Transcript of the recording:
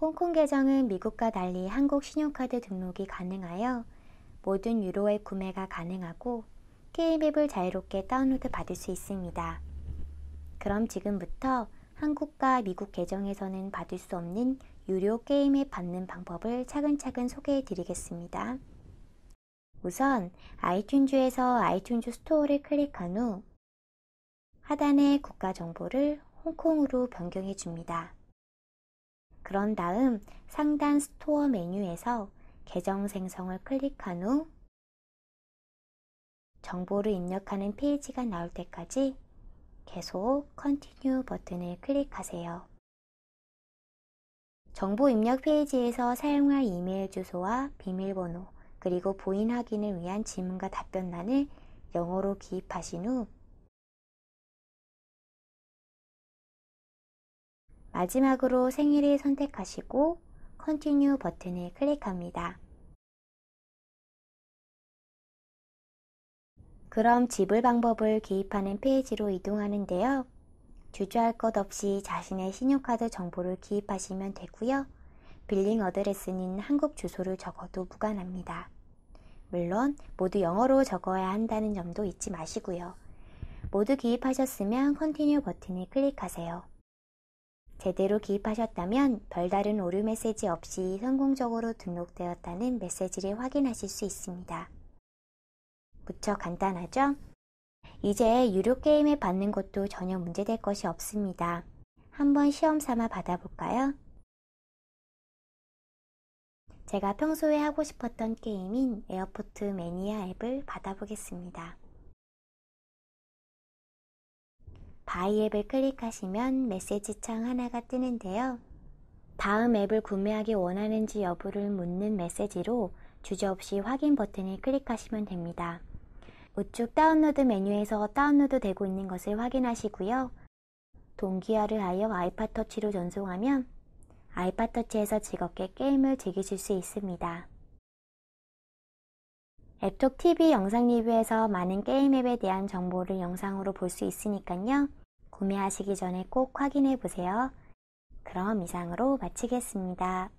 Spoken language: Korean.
홍콩 계정은 미국과 달리 한국 신용카드 등록이 가능하여 모든 유로의 구매가 가능하고 게임 앱을 자유롭게 다운로드 받을 수 있습니다. 그럼 지금부터 한국과 미국 계정에서는 받을 수 없는 유료 게임 앱 받는 방법을 차근차근 소개해 드리겠습니다. 우선 아이튠즈에서 아이튠즈 스토어를 클릭한 후 하단의 국가 정보를 홍콩으로 변경해 줍니다. 그런 다음 상단 스토어 메뉴에서 계정 생성을 클릭한 후 정보를 입력하는 페이지가 나올 때까지 계속 Continue 버튼을 클릭하세요. 정보 입력 페이지에서 사용할 이메일 주소와 비밀번호, 그리고 보인 확인을 위한 질문과 답변란을 영어로 기입하신 후 마지막으로 생일을 선택하시고 Continue 버튼을 클릭합니다. 그럼 지불 방법을 기입하는 페이지로 이동하는데요. 주저할 것 없이 자신의 신용카드 정보를 기입하시면 되고요. 빌링 어드레스는 한국 주소를 적어도 무관합니다. 물론 모두 영어로 적어야 한다는 점도 잊지 마시고요. 모두 기입하셨으면 컨티뉴 버튼을 클릭하세요. 제대로 기입하셨다면 별다른 오류 메시지 없이 성공적으로 등록되었다는 메시지를 확인하실 수 있습니다. 무척 간단하죠? 이제 유료 게임에 받는 것도 전혀 문제될 것이 없습니다. 한번 시험 삼아 받아볼까요? 제가 평소에 하고 싶었던 게임인 에어포트 매니아 앱을 받아보겠습니다. 바이 앱을 클릭하시면 메시지 창 하나가 뜨는데요. 다음 앱을 구매하기 원하는지 여부를 묻는 메시지로 주저없이 확인 버튼을 클릭하시면 됩니다. 우측 다운로드 메뉴에서 다운로드 되고 있는 것을 확인하시고요. 동기화를 하여 아이팟 터치로 전송하면 아이팟 터치에서 즐겁게 게임을 즐기실 수 있습니다. 앱톡 TV 영상 리뷰에서 많은 게임 앱에 대한 정보를 영상으로 볼 수 있으니깐요. 구매하시기 전에 꼭 확인해 보세요. 그럼 이상으로 마치겠습니다.